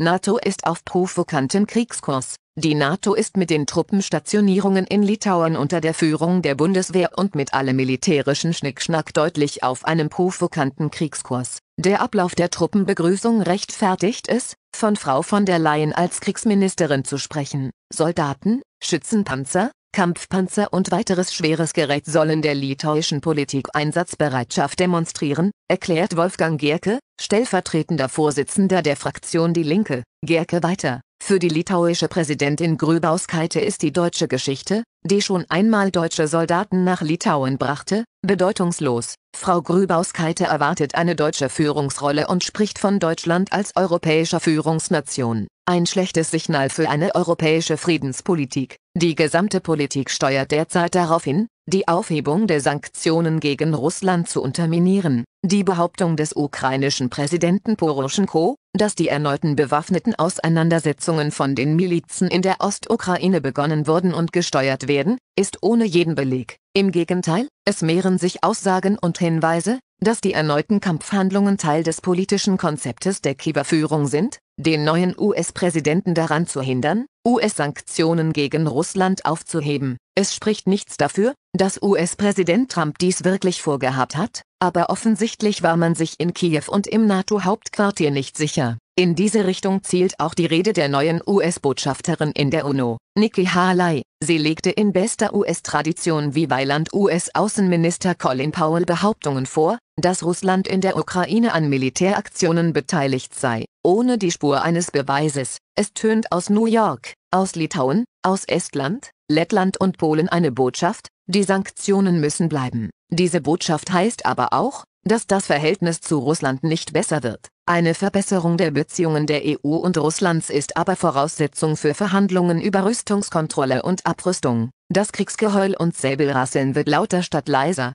NATO ist auf provokanten Kriegskurs. Die NATO ist mit den Truppenstationierungen in Litauen unter der Führung der Bundeswehr und mit allem militärischen Schnickschnack deutlich auf einem provokanten Kriegskurs. Der Ablauf der Truppenbegrüßung rechtfertigt es, von Frau von der Leyen als Kriegsministerin zu sprechen. Soldaten, Schützenpanzer, Kampfpanzer und weiteres schweres Gerät sollen der litauischen Politik Einsatzbereitschaft demonstrieren, erklärt Wolfgang Gerke, stellvertretender Vorsitzender der Fraktion Die Linke, Gerke weiter. Für die litauische Präsidentin Grübauskaite ist die deutsche Geschichte, die schon einmal deutsche Soldaten nach Litauen brachte, bedeutungslos. Frau Grübauskaite erwartet eine deutsche Führungsrolle und spricht von Deutschland als europäischer Führungsnation. Ein schlechtes Signal für eine europäische Friedenspolitik. Die gesamte Politik steuert derzeit darauf hin, die Aufhebung der Sanktionen gegen Russland zu unterminieren. Die Behauptung des ukrainischen Präsidenten Poroschenko, dass die erneuten bewaffneten Auseinandersetzungen von den Milizen in der Ostukraine begonnen wurden und gesteuert werden, ist ohne jeden Beleg. Im Gegenteil, es mehren sich Aussagen und Hinweise, dass die erneuten Kampfhandlungen Teil des politischen Konzeptes der Kiewer Führung sind, den neuen US-Präsidenten daran zu hindern, US-Sanktionen gegen Russland aufzuheben. Es spricht nichts dafür, dass US-Präsident Trump dies wirklich vorgehabt hat, aber offensichtlich war man sich in Kiew und im NATO-Hauptquartier nicht sicher. In diese Richtung zielt auch die Rede der neuen US-Botschafterin in der UNO, Nikki Haley. Sie legte in bester US-Tradition wie Weiland US-Außenminister Colin Powell Behauptungen vor, dass Russland in der Ukraine an Militäraktionen beteiligt sei, ohne die Spur eines Beweises. Es tönt aus New York, aus Litauen, aus Estland, Lettland und Polen eine Botschaft, die Sanktionen müssen bleiben. Diese Botschaft heißt aber auch, dass das Verhältnis zu Russland nicht besser wird. Eine Verbesserung der Beziehungen der EU und Russlands ist aber Voraussetzung für Verhandlungen über Rüstungskontrolle und Abrüstung. Das Kriegsgeheul und Säbelrasseln wird lauter statt leiser.